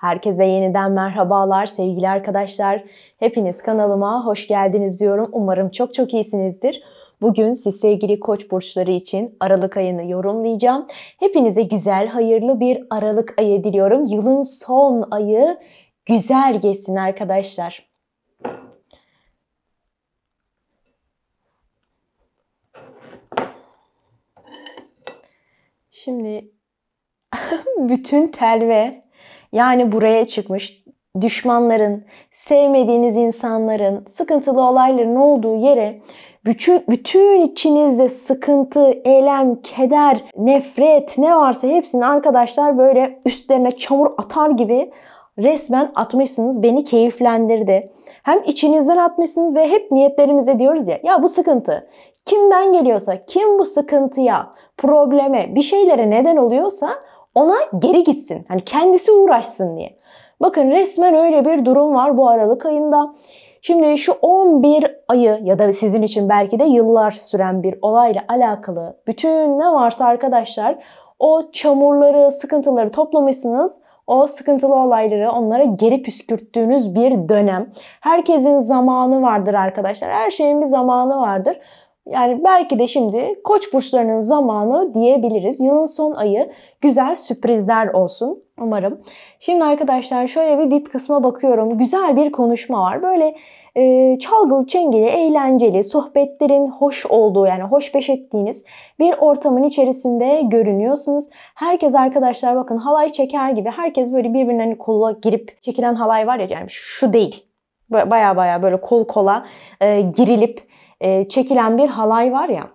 Herkese yeniden merhabalar sevgili arkadaşlar. Hepiniz kanalıma hoş geldiniz diyorum. Umarım çok çok iyisinizdir. Bugün siz sevgili koç burçları için Aralık ayını yorumlayacağım. Hepinize güzel, hayırlı bir Aralık ayı diliyorum. Yılın son ayı güzel geçsin arkadaşlar. Şimdi bütün tel ve yani buraya çıkmış düşmanların, sevmediğiniz insanların, sıkıntılı olayların olduğu yere bütün, bütün içinizde sıkıntı, elem, keder, nefret ne varsa hepsini arkadaşlar böyle üstlerine çamur atar gibi resmen atmışsınız. Beni keyiflendirdi. Hem içinizden atmışsınız ve hep niyetlerimizde diyoruz ya ya bu sıkıntı kimden geliyorsa, kim bu sıkıntıya, probleme, bir şeylere neden oluyorsa ona geri gitsin. Hani kendisi uğraşsın diye. Bakın resmen öyle bir durum var bu Aralık ayında. Şimdi şu 11 ayı ya da sizin için belki de yıllar süren bir olayla alakalı bütün ne varsa arkadaşlar o çamurları, sıkıntıları toplamışsınız o sıkıntılı olayları onlara geri püskürttüğünüz bir dönem. Herkesin zamanı vardır arkadaşlar. Her şeyin bir zamanı vardır. Yani belki de şimdi koç burçlarının zamanı diyebiliriz. Yılın son ayı güzel sürprizler olsun umarım. Şimdi arkadaşlar şöyle bir dip kısma bakıyorum. Güzel bir konuşma var. Böyle e, çalgılı çengeli, eğlenceli, sohbetlerin hoş olduğu yani hoş beş ettiğiniz bir ortamın içerisinde görünüyorsunuz. Herkes arkadaşlar bakın halay çeker gibi herkes böyle birbirinin hani kola girip çekilen halay var ya yani şu değil baya baya böyle kol kola e, girilip e, çekilen bir halay var ya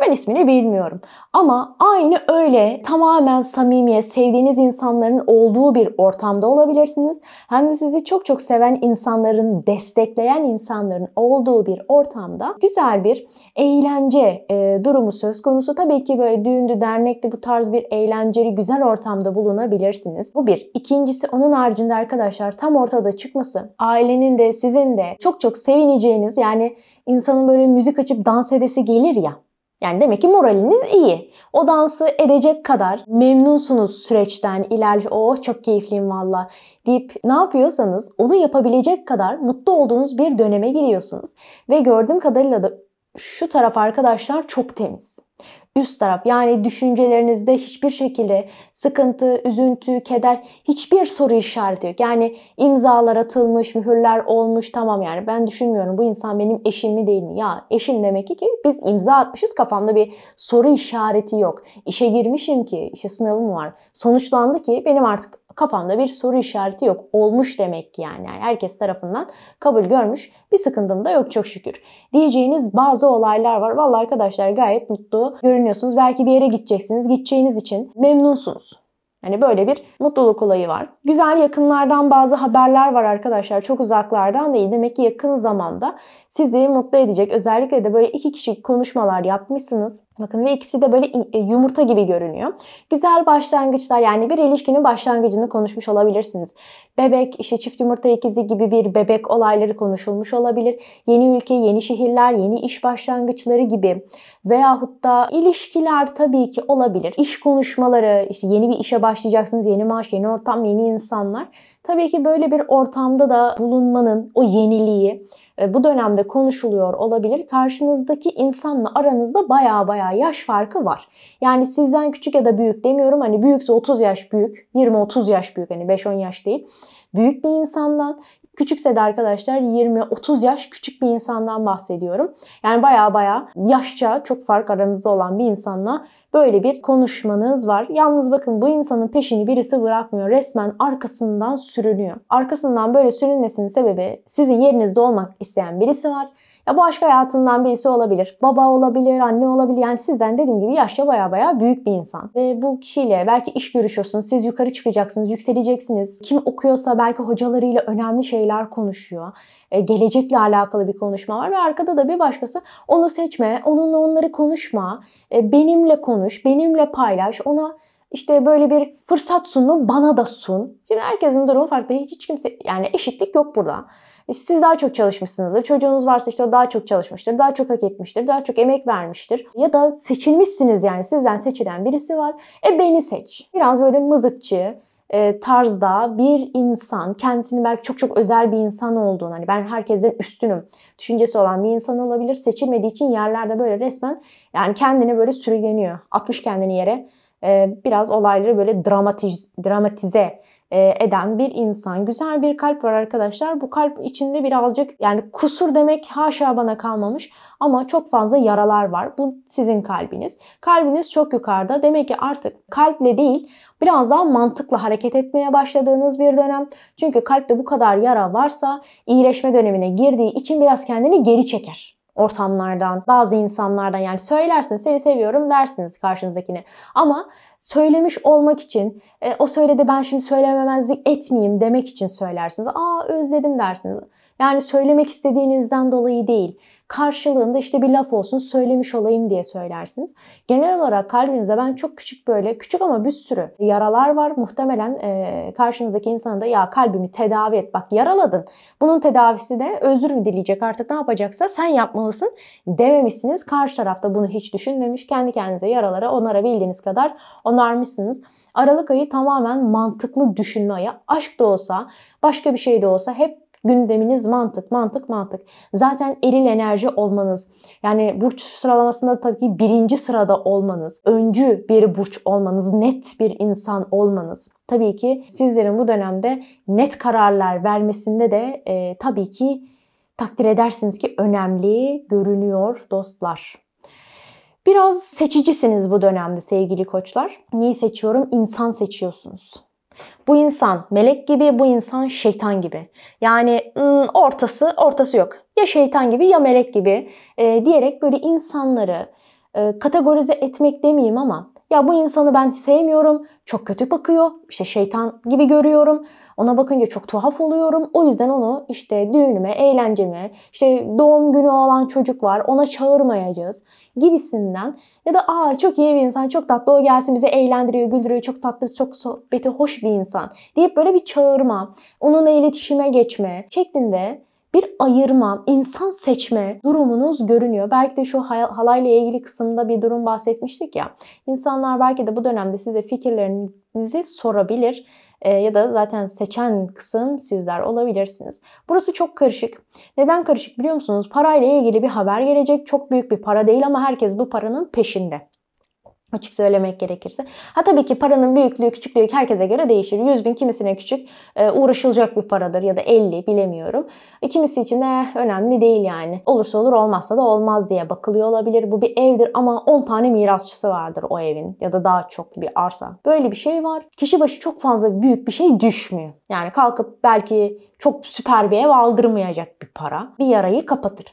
ben ismini bilmiyorum. Ama aynı öyle tamamen samimiye sevdiğiniz insanların olduğu bir ortamda olabilirsiniz. Hem de sizi çok çok seven insanların, destekleyen insanların olduğu bir ortamda güzel bir eğlence e, durumu söz konusu. Tabii ki böyle düğündü, dernekte bu tarz bir eğlenceli, güzel ortamda bulunabilirsiniz. Bu bir. İkincisi onun haricinde arkadaşlar tam ortada çıkması ailenin de sizin de çok çok sevineceğiniz yani insanın böyle müzik açıp dans edesi gelir ya yani demek ki moraliniz iyi. O dansı edecek kadar memnunsunuz süreçten. İlerle oh çok keyifliyim valla deyip ne yapıyorsanız onu yapabilecek kadar mutlu olduğunuz bir döneme giriyorsunuz. Ve gördüğüm kadarıyla da şu taraf arkadaşlar çok temiz. Üst taraf yani düşüncelerinizde hiçbir şekilde sıkıntı, üzüntü, keder hiçbir soru işareti yok. Yani imzalar atılmış, mühürler olmuş tamam yani ben düşünmüyorum bu insan benim eşim mi değil mi? Ya eşim demek ki biz imza atmışız kafamda bir soru işareti yok. İşe girmişim ki işte sınavım var. Sonuçlandı ki benim artık kafamda bir soru işareti yok. Olmuş demek ki yani. yani herkes tarafından kabul görmüş. Bir sıkıntım da yok çok şükür. Diyeceğiniz bazı olaylar var. Vallahi arkadaşlar gayet mutlu görünüyorsunuz. Belki bir yere gideceksiniz. Gideceğiniz için memnunsunuz. Hani böyle bir mutluluk olayı var. Güzel yakınlardan bazı haberler var arkadaşlar. Çok uzaklardan değil. Demek ki yakın zamanda sizi mutlu edecek. Özellikle de böyle iki kişi konuşmalar yapmışsınız. Bakın ve ikisi de böyle e, yumurta gibi görünüyor. Güzel başlangıçlar yani bir ilişkinin başlangıcını konuşmuş olabilirsiniz. Bebek, işte çift yumurta ikizi gibi bir bebek olayları konuşulmuş olabilir. Yeni ülke, yeni şehirler, yeni iş başlangıçları gibi veyahut da ilişkiler tabii ki olabilir. İş konuşmaları, işte yeni bir işe başlayacaksınız, yeni maaş, yeni ortam, yeni insanlar. Tabii ki böyle bir ortamda da bulunmanın o yeniliği e, bu dönemde konuşuluyor olabilir. Karşınızdaki insanla aranızda baya baya yaş farkı var. Yani sizden küçük ya da büyük demiyorum. Hani büyükse 30 yaş büyük, 20-30 yaş büyük hani 5-10 yaş değil. Büyük bir insandan Küçükse de arkadaşlar 20-30 yaş küçük bir insandan bahsediyorum. Yani baya baya yaşça çok fark aranızda olan bir insanla böyle bir konuşmanız var. Yalnız bakın bu insanın peşini birisi bırakmıyor. Resmen arkasından sürünüyor. Arkasından böyle sürünmesinin sebebi sizin yerinizde olmak isteyen birisi var ya bu aşk hayatından birisi olabilir. Baba olabilir, anne olabilir. Yani sizden dediğim gibi yaşça baya baya büyük bir insan. Ve bu kişiyle belki iş görüşüyorsunuz. Siz yukarı çıkacaksınız, yükseleceksiniz. Kim okuyorsa belki hocalarıyla önemli şeyler konuşuyor. E, gelecekle alakalı bir konuşma var ve arkada da bir başkası onu seçme, onunla onları konuşma, e, benimle konuş, benimle paylaş, ona işte böyle bir fırsat sundun bana da sun. Şimdi herkesin durumu farklı. hiç kimse yani eşitlik yok burada. E, siz daha çok çalışmışsınızdır. Çocuğunuz varsa işte o daha çok çalışmıştır, daha çok hak etmiştir, daha çok emek vermiştir. Ya da seçilmişsiniz yani sizden seçilen birisi var. E beni seç. Biraz böyle mızıkçı, e, tarzda bir insan kendisini belki çok çok özel bir insan olduğunu hani ben herkesin üstünüm düşüncesi olan bir insan olabilir. Seçilmediği için yerlerde böyle resmen yani kendini böyle sürükleniyor. Atmış kendini yere e, biraz olayları böyle dramatiz, dramatize e, eden bir insan. Güzel bir kalp var arkadaşlar. Bu kalp içinde birazcık yani kusur demek haşa bana kalmamış ama çok fazla yaralar var. Bu sizin kalbiniz. Kalbiniz çok yukarıda. Demek ki artık kalple değil biraz daha mantıkla hareket etmeye başladığınız bir dönem. Çünkü kalpte bu kadar yara varsa iyileşme dönemine girdiği için biraz kendini geri çeker ortamlardan, bazı insanlardan yani söylersin seni seviyorum dersiniz karşınızdakine. Ama söylemiş olmak için e, o söyledi ben şimdi söylememezlik etmeyeyim demek için söylersiniz. Aa özledim dersiniz. Yani söylemek istediğinizden dolayı değil. Karşılığında işte bir laf olsun söylemiş olayım diye söylersiniz. Genel olarak kalbinize ben çok küçük böyle küçük ama bir sürü yaralar var. Muhtemelen e, karşınızdaki insana da ya kalbimi tedavi et bak yaraladın. Bunun tedavisi de özür mü dileyecek artık ne yapacaksa sen yapmalısın dememişsiniz. Karşı tarafta bunu hiç düşünmemiş. Kendi kendinize yaralara onarabildiğiniz kadar onarmışsınız. Aralık ayı tamamen mantıklı düşünme ayı. Aşk da olsa, başka bir şey de olsa hep Gündeminiz mantık, mantık, mantık. Zaten eril enerji olmanız, yani burç sıralamasında tabii ki birinci sırada olmanız, öncü bir burç olmanız, net bir insan olmanız. Tabii ki sizlerin bu dönemde net kararlar vermesinde de e, tabii ki takdir edersiniz ki önemli görünüyor dostlar. Biraz seçicisiniz bu dönemde sevgili koçlar. Neyi seçiyorum? İnsan seçiyorsunuz. Bu insan melek gibi, bu insan şeytan gibi. Yani ortası, ortası yok. Ya şeytan gibi ya melek gibi e, diyerek böyle insanları e, kategorize etmek demeyeyim ama ya bu insanı ben sevmiyorum. Çok kötü bakıyor. İşte şeytan gibi görüyorum. Ona bakınca çok tuhaf oluyorum. O yüzden onu işte düğünüme, eğlenceme, işte doğum günü olan çocuk var ona çağırmayacağız gibisinden ya da aa çok iyi bir insan, çok tatlı o gelsin bizi eğlendiriyor, güldürüyor, çok tatlı, çok sohbeti hoş bir insan deyip böyle bir çağırma, onunla iletişime geçme şeklinde bir ayırma, insan seçme durumunuz görünüyor. Belki de şu halayla ilgili kısımda bir durum bahsetmiştik ya. İnsanlar belki de bu dönemde size fikirlerinizi sorabilir e, ya da zaten seçen kısım sizler olabilirsiniz. Burası çok karışık. Neden karışık biliyor musunuz? Parayla ilgili bir haber gelecek. Çok büyük bir para değil ama herkes bu paranın peşinde. Açık söylemek gerekirse. Ha tabii ki paranın büyüklüğü, küçüklüğü herkese göre değişir. 100 bin kimisine küçük e, uğraşılacak bir paradır ya da 50 bilemiyorum. E, kimisi için de eh, önemli değil yani. Olursa olur olmazsa da olmaz diye bakılıyor olabilir. Bu bir evdir ama 10 tane mirasçısı vardır o evin ya da daha çok bir arsa. Böyle bir şey var. Kişi başı çok fazla büyük bir şey düşmüyor. Yani kalkıp belki çok süper bir ev aldırmayacak bir para bir yarayı kapatır.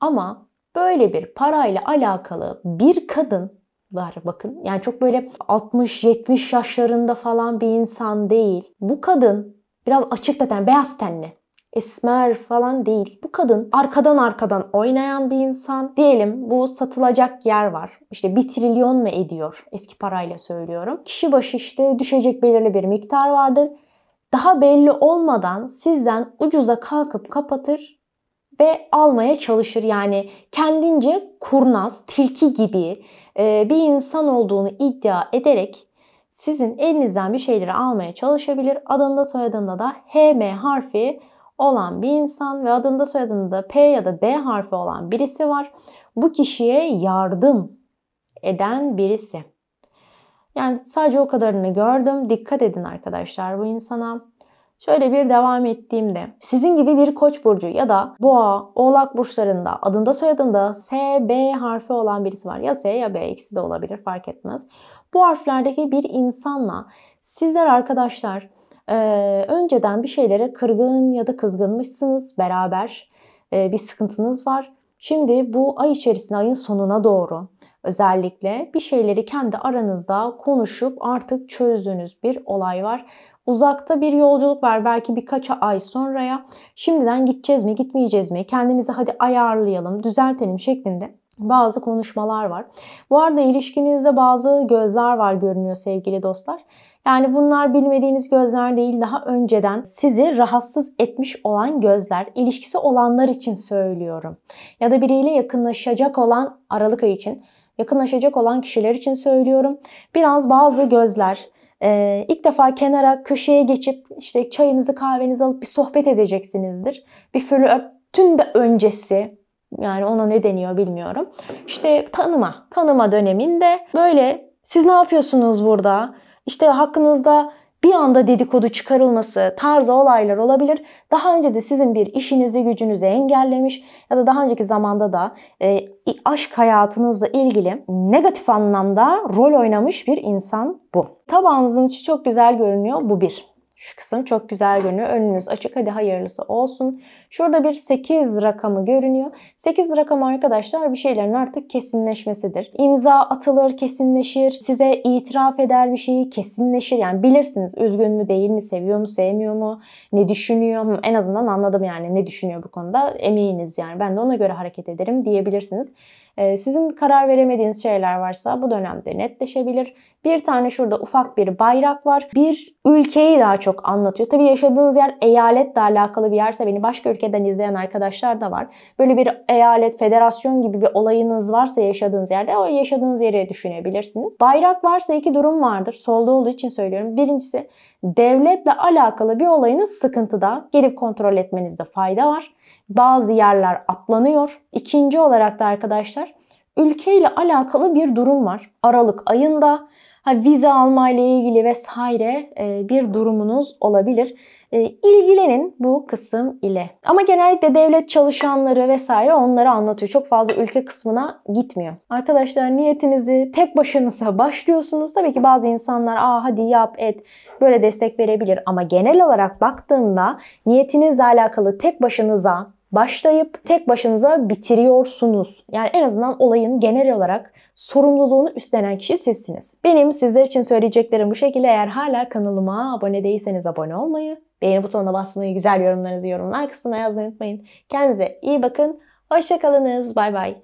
Ama böyle bir parayla alakalı bir kadın var bakın. Yani çok böyle 60-70 yaşlarında falan bir insan değil. Bu kadın biraz açık zaten beyaz tenli esmer falan değil. Bu kadın arkadan arkadan oynayan bir insan. Diyelim bu satılacak yer var. İşte bir trilyon mu ediyor? Eski parayla söylüyorum. Kişi başı işte düşecek belirli bir miktar vardır. Daha belli olmadan sizden ucuza kalkıp kapatır ve almaya çalışır. Yani kendince kurnaz, tilki gibi ee, bir insan olduğunu iddia ederek sizin elinizden bir şeyleri almaya çalışabilir. Adında soyadında da HM harfi olan bir insan ve adında soyadında da P ya da D harfi olan birisi var. Bu kişiye yardım eden birisi. Yani sadece o kadarını gördüm. Dikkat edin arkadaşlar bu insana. Şöyle bir devam ettiğimde sizin gibi bir koç burcu ya da boğa, oğlak burçlarında adında soyadında S, B harfi olan birisi var. Ya S ya B ikisi de olabilir fark etmez. Bu harflerdeki bir insanla sizler arkadaşlar e, önceden bir şeylere kırgın ya da kızgınmışsınız beraber e, bir sıkıntınız var. Şimdi bu ay içerisinde ayın sonuna doğru özellikle bir şeyleri kendi aranızda konuşup artık çözdüğünüz bir olay var. Uzakta bir yolculuk var belki birkaç ay sonraya. Şimdiden gideceğiz mi gitmeyeceğiz mi kendimizi hadi ayarlayalım düzeltelim şeklinde bazı konuşmalar var. Bu arada ilişkinizde bazı gözler var görünüyor sevgili dostlar. Yani bunlar bilmediğiniz gözler değil, daha önceden sizi rahatsız etmiş olan gözler, İlişkisi olanlar için söylüyorum. Ya da biriyle yakınlaşacak olan Aralık ayı için, yakınlaşacak olan kişiler için söylüyorum. Biraz bazı gözler, ee, ilk defa kenara, köşeye geçip işte çayınızı, kahvenizi alıp bir sohbet edeceksinizdir. Bir flörtün de öncesi yani ona ne deniyor bilmiyorum. İşte tanıma, tanıma döneminde böyle siz ne yapıyorsunuz burada? İşte hakkınızda bir anda dedikodu çıkarılması tarzı olaylar olabilir. Daha önce de sizin bir işinizi gücünüzü engellemiş ya da daha önceki zamanda da e, aşk hayatınızla ilgili negatif anlamda rol oynamış bir insan bu. Tabağınızın içi çok güzel görünüyor. Bu bir. Şu kısım çok güzel görünüyor. Önünüz açık. Hadi hayırlısı olsun. Şurada bir 8 rakamı görünüyor. 8 rakam arkadaşlar bir şeylerin artık kesinleşmesidir. İmza atılır, kesinleşir. Size itiraf eder bir şeyi kesinleşir. Yani bilirsiniz üzgün mü değil mi, seviyor mu, sevmiyor mu, ne düşünüyor. En azından anladım yani ne düşünüyor bu konuda. Eminiz yani. Ben de ona göre hareket ederim diyebilirsiniz. Ee, sizin karar veremediğiniz şeyler varsa bu dönemde netleşebilir. Bir tane şurada ufak bir bayrak var. Bir ülkeyi daha çok anlatıyor. Tabii yaşadığınız yer eyaletle alakalı bir yerse beni başka ülkeden izleyen arkadaşlar da var. Böyle bir eyalet, federasyon gibi bir olayınız varsa yaşadığınız yerde o yaşadığınız yeri düşünebilirsiniz. Bayrak varsa iki durum vardır. Solda olduğu için söylüyorum. Birincisi devletle alakalı bir olayınız sıkıntıda. Gelip kontrol etmenizde fayda var bazı yerler atlanıyor. İkinci olarak da arkadaşlar ülkeyle alakalı bir durum var. Aralık ayında ha, vize alma ile ilgili vesaire e, bir durumunuz olabilir. E, ilgilenin bu kısım ile. Ama genellikle devlet çalışanları vesaire onları anlatıyor. Çok fazla ülke kısmına gitmiyor. Arkadaşlar niyetinizi tek başınıza başlıyorsunuz. Tabii ki bazı insanlar Aa, hadi yap et böyle destek verebilir. Ama genel olarak baktığımda niyetinizle alakalı tek başınıza başlayıp tek başınıza bitiriyorsunuz. Yani en azından olayın genel olarak sorumluluğunu üstlenen kişi sizsiniz. Benim sizler için söyleyeceklerim bu şekilde. Eğer hala kanalıma abone değilseniz abone olmayı, beğeni butonuna basmayı, güzel yorumlarınızı yorumlar kısmına yazmayı unutmayın. Kendinize iyi bakın. Hoşçakalınız. Bay bay.